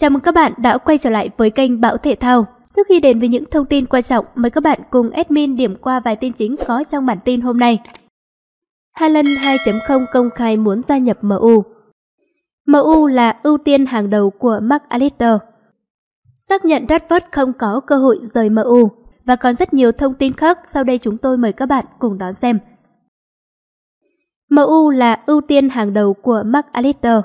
Chào mừng các bạn đã quay trở lại với kênh Bão Thể Thao. Trước khi đến với những thông tin quan trọng, mời các bạn cùng admin điểm qua vài tin chính có trong bản tin hôm nay. Haaland 2.0 công khai muốn gia nhập MU MU là ưu tiên hàng đầu của Mark Alistair. Xác nhận Rashford không có cơ hội rời MU và còn rất nhiều thông tin khác sau đây chúng tôi mời các bạn cùng đón xem. MU là ưu tiên hàng đầu của Mark Alistair.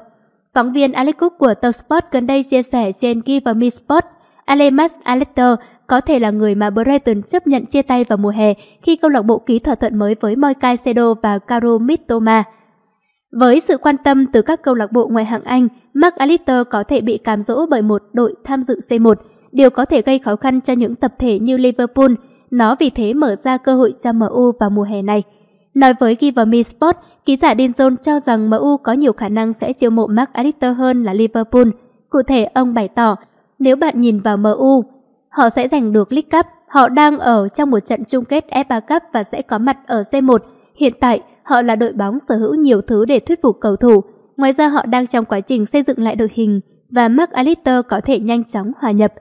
Phóng viên Alex Cook của Talksport gần đây chia sẻ trên Give Me Sport, Alemas Alector có thể là người mà Brighton chấp nhận chia tay vào mùa hè khi câu lạc bộ ký thỏa thuận mới với Moicaicedo và Caro Mitoma. Với sự quan tâm từ các câu lạc bộ ngoại hạng Anh, Mark Alistair có thể bị cám dỗ bởi một đội tham dự C1, điều có thể gây khó khăn cho những tập thể như Liverpool. Nó vì thế mở ra cơ hội cho MU vào mùa hè này. Nói với Give Me Sport, ký giả Dean Jones cho rằng MU có nhiều khả năng sẽ chiêu mộ Mark Aditter hơn là Liverpool. Cụ thể, ông bày tỏ, nếu bạn nhìn vào MU, họ sẽ giành được League Cup, họ đang ở trong một trận chung kết FA Cup và sẽ có mặt ở C1. Hiện tại, họ là đội bóng sở hữu nhiều thứ để thuyết phục cầu thủ. Ngoài ra họ đang trong quá trình xây dựng lại đội hình và Mark Alistair có thể nhanh chóng hòa nhập.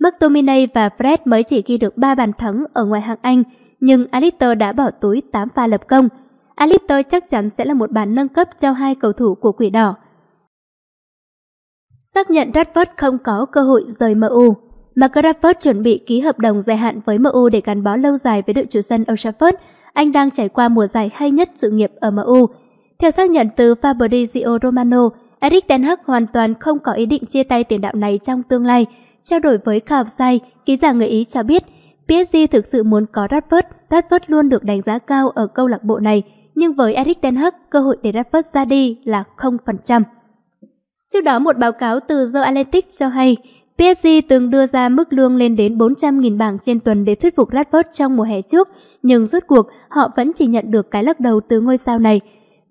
McTominay và Fred mới chỉ ghi được 3 bàn thắng ở ngoại hạng Anh, nhưng Alistair đã bỏ túi 8 pha lập công. Alistair chắc chắn sẽ là một bản nâng cấp cho hai cầu thủ của quỷ đỏ. Xác nhận Radford không có cơ hội rời MU, Mark Radford chuẩn bị ký hợp đồng dài hạn với MU để gắn bó lâu dài với đội chủ sân Old Trafford. Anh đang trải qua mùa giải hay nhất sự nghiệp ở MU. Theo xác nhận từ Fabrizio Romano, Eric Ten Hag hoàn toàn không có ý định chia tay tiền đạo này trong tương lai. Trao đổi với Khảo Sai, ký giả người Ý cho biết, PSG thực sự muốn có Radford Radford luôn được đánh giá cao ở câu lạc bộ này, nhưng với Eric Ten Hag, cơ hội để Radford ra đi là 0%. Trước đó, một báo cáo từ The Athletic cho hay PSG từng đưa ra mức lương lên đến 400.000 bảng trên tuần để thuyết phục Radford trong mùa hè trước, nhưng rốt cuộc họ vẫn chỉ nhận được cái lắc đầu từ ngôi sao này.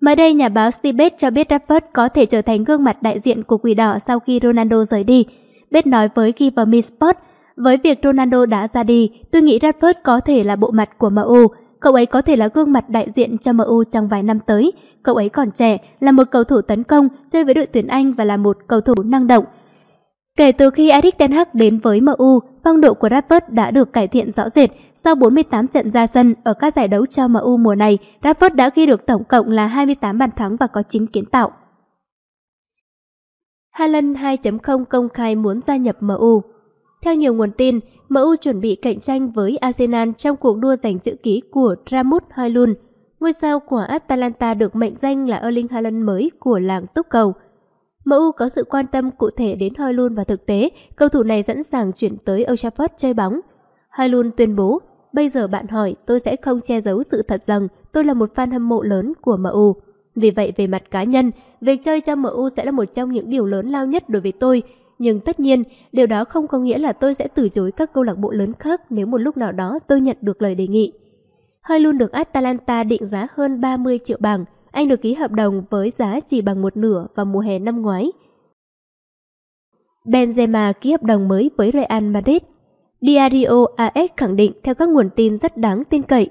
Mới đây, nhà báo Steve Bates cho biết Radford có thể trở thành gương mặt đại diện của quỷ đỏ sau khi Ronaldo rời đi. Bates nói với Give Me Sport, với việc Ronaldo đã ra đi, tôi nghĩ Rashford có thể là bộ mặt của MU. Cậu ấy có thể là gương mặt đại diện cho MU trong vài năm tới. Cậu ấy còn trẻ, là một cầu thủ tấn công, chơi với đội tuyển Anh và là một cầu thủ năng động. Kể từ khi Erik Ten Hag đến với MU, phong độ của Rashford đã được cải thiện rõ rệt. Sau 48 trận ra sân ở các giải đấu cho MU mùa này, Rashford đã ghi được tổng cộng là 28 bàn thắng và có 9 kiến tạo. Haaland 2.0 công khai muốn gia nhập MU theo nhiều nguồn tin, MU chuẩn bị cạnh tranh với Arsenal trong cuộc đua giành chữ ký của Ramut Hoylund. Ngôi sao của Atalanta được mệnh danh là Erling Haaland mới của làng túc cầu. MU có sự quan tâm cụ thể đến Hoylund và thực tế, cầu thủ này sẵn sàng chuyển tới Old Trafford chơi bóng. Hoylund tuyên bố, bây giờ bạn hỏi tôi sẽ không che giấu sự thật rằng tôi là một fan hâm mộ lớn của MU. Vì vậy về mặt cá nhân, việc chơi cho MU sẽ là một trong những điều lớn lao nhất đối với tôi – nhưng tất nhiên, điều đó không có nghĩa là tôi sẽ từ chối các câu lạc bộ lớn khác nếu một lúc nào đó tôi nhận được lời đề nghị. Hơi luôn được Atalanta định giá hơn 30 triệu bảng, anh được ký hợp đồng với giá chỉ bằng một nửa vào mùa hè năm ngoái. Benzema ký hợp đồng mới với Real Madrid. Diario AS khẳng định theo các nguồn tin rất đáng tin cậy,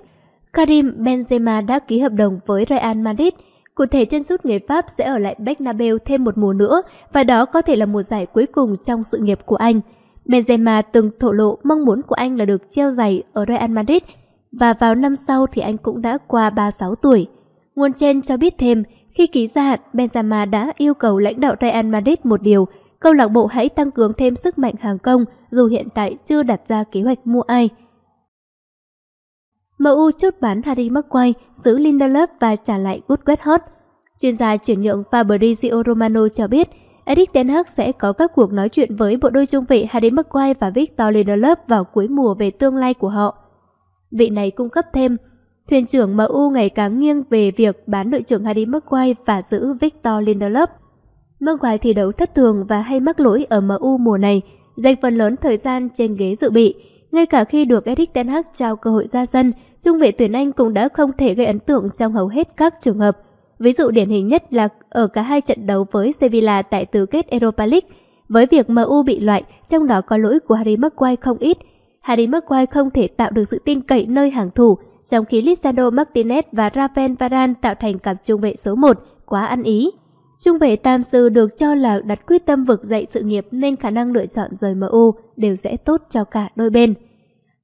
Karim Benzema đã ký hợp đồng với Real Madrid – Cụ thể chân sút người Pháp sẽ ở lại Bernabeu thêm một mùa nữa và đó có thể là một giải cuối cùng trong sự nghiệp của anh. Benzema từng thổ lộ mong muốn của anh là được treo giày ở Real Madrid và vào năm sau thì anh cũng đã qua 36 tuổi. Nguồn trên cho biết thêm, khi ký gia hạn, Benzema đã yêu cầu lãnh đạo Real Madrid một điều, câu lạc bộ hãy tăng cường thêm sức mạnh hàng công dù hiện tại chưa đặt ra kế hoạch mua ai. MU chốt bán Harry Maguire, giữ Lindelof và trả lại Woodward Hot. Chuyên gia chuyển nhượng Fabrizio Romano cho biết, Eric Ten Hag sẽ có các cuộc nói chuyện với bộ đôi trung vệ Harry Maguire và Victor Lindelof vào cuối mùa về tương lai của họ. Vị này cung cấp thêm, thuyền trưởng MU ngày càng nghiêng về việc bán đội trưởng Harry Maguire và giữ Victor Lindelof. Maguire thi đấu thất thường và hay mắc lỗi ở MU mùa này, dành phần lớn thời gian trên ghế dự bị, ngay cả khi được Eric Ten Hag trao cơ hội ra sân – trung vệ tuyển Anh cũng đã không thể gây ấn tượng trong hầu hết các trường hợp. Ví dụ điển hình nhất là ở cả hai trận đấu với Sevilla tại tứ kết Europa League, với việc MU bị loại, trong đó có lỗi của Harry Maguire không ít. Harry Maguire không thể tạo được sự tin cậy nơi hàng thủ, trong khi Lisandro Martinez và Rafael Varane tạo thành cặp trung vệ số 1 quá ăn ý. Trung vệ Tam Sư được cho là đặt quyết tâm vực dậy sự nghiệp nên khả năng lựa chọn rời MU đều sẽ tốt cho cả đôi bên.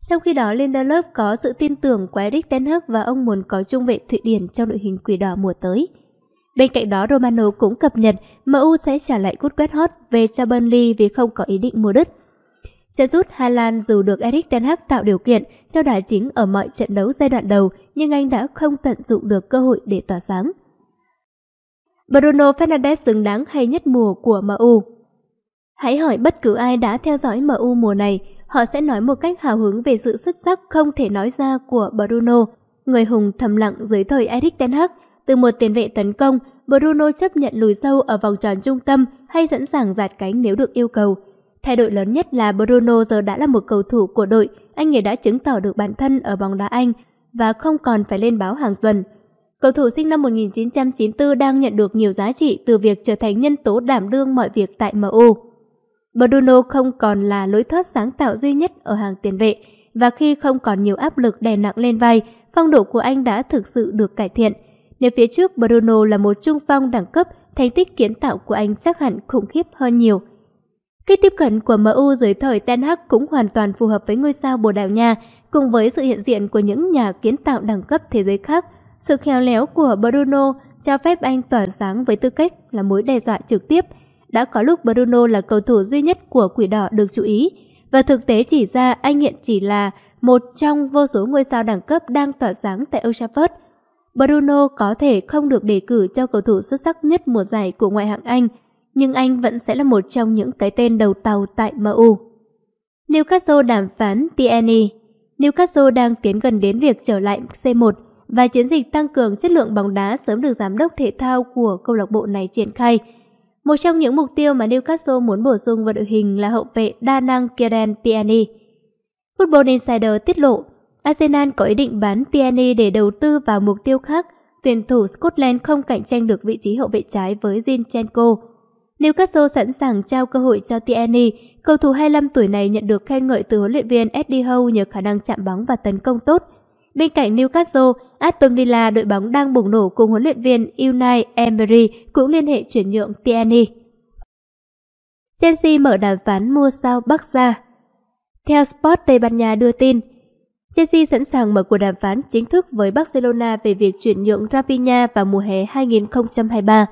Trong khi đó, Lindelof có sự tin tưởng của Eric Ten Hag và ông muốn có trung vệ Thụy Điển trong đội hình quỷ đỏ mùa tới. Bên cạnh đó, Romano cũng cập nhật MU sẽ trả lại cút quét hot về cho Burnley vì không có ý định mua đứt. Trợ rút Haaland dù được Eric Ten Hag tạo điều kiện cho đá chính ở mọi trận đấu giai đoạn đầu nhưng anh đã không tận dụng được cơ hội để tỏa sáng. Bruno Fernandes xứng đáng hay nhất mùa của MU Hãy hỏi bất cứ ai đã theo dõi MU mùa này họ sẽ nói một cách hào hứng về sự xuất sắc không thể nói ra của Bruno. Người hùng thầm lặng dưới thời Erik Ten Hag, từ một tiền vệ tấn công, Bruno chấp nhận lùi sâu ở vòng tròn trung tâm hay sẵn sàng giạt cánh nếu được yêu cầu. Thay đổi lớn nhất là Bruno giờ đã là một cầu thủ của đội, anh ấy đã chứng tỏ được bản thân ở bóng đá Anh và không còn phải lên báo hàng tuần. Cầu thủ sinh năm 1994 đang nhận được nhiều giá trị từ việc trở thành nhân tố đảm đương mọi việc tại MU. Bruno không còn là lối thoát sáng tạo duy nhất ở hàng tiền vệ và khi không còn nhiều áp lực đè nặng lên vai, phong độ của anh đã thực sự được cải thiện. Nếu phía trước Bruno là một trung phong đẳng cấp, thành tích kiến tạo của anh chắc hẳn khủng khiếp hơn nhiều. Cách tiếp cận của MU dưới thời Ten Hag cũng hoàn toàn phù hợp với ngôi sao Bồ Đào Nha, cùng với sự hiện diện của những nhà kiến tạo đẳng cấp thế giới khác. Sự khéo léo của Bruno cho phép anh tỏa sáng với tư cách là mối đe dọa trực tiếp – đã có lúc Bruno là cầu thủ duy nhất của Quỷ Đỏ được chú ý, và thực tế chỉ ra anh hiện chỉ là một trong vô số ngôi sao đẳng cấp đang tỏa sáng tại Old Trafford. Bruno có thể không được đề cử cho cầu thủ xuất sắc nhất mùa giải của ngoại hạng Anh, nhưng anh vẫn sẽ là một trong những cái tên đầu tàu tại MU. Newcastle đàm phán Tierney Newcastle đang tiến gần đến việc trở lại C1 và chiến dịch tăng cường chất lượng bóng đá sớm được giám đốc thể thao của câu lạc bộ này triển khai – một trong những mục tiêu mà Newcastle muốn bổ sung vào đội hình là hậu vệ đa năng Kieran Tierney. Football Insider tiết lộ, Arsenal có ý định bán Tierney để đầu tư vào mục tiêu khác. Tuyển thủ Scotland không cạnh tranh được vị trí hậu vệ trái với Zinchenko. Newcastle sẵn sàng trao cơ hội cho Tierney. Cầu thủ 25 tuổi này nhận được khen ngợi từ huấn luyện viên Eddie Howe nhờ khả năng chạm bóng và tấn công tốt – Bên cạnh Newcastle, Aston Villa đội bóng đang bùng nổ cùng huấn luyện viên Unai Emery cũng liên hệ chuyển nhượng Tierney. Chelsea mở đàm phán mua sao Bắc ra. Theo Sport Tây Ban Nha đưa tin, Chelsea sẵn sàng mở cuộc đàm phán chính thức với Barcelona về việc chuyển nhượng Rafinha vào mùa hè 2023.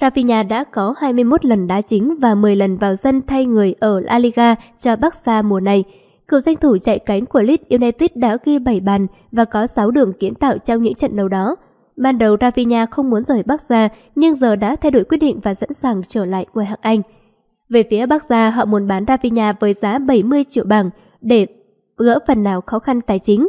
Rafinha đã có 21 lần đá chính và 10 lần vào sân thay người ở La Liga cho Barca mùa này – Cựu danh thủ chạy cánh của Leeds United đã ghi 7 bàn và có 6 đường kiến tạo trong những trận đấu đó. Ban đầu Rafinha không muốn rời Bắc Gia nhưng giờ đã thay đổi quyết định và sẵn sàng trở lại ngôi hạng Anh. Về phía Bắc Gia, họ muốn bán Rafinha với giá 70 triệu bảng để gỡ phần nào khó khăn tài chính.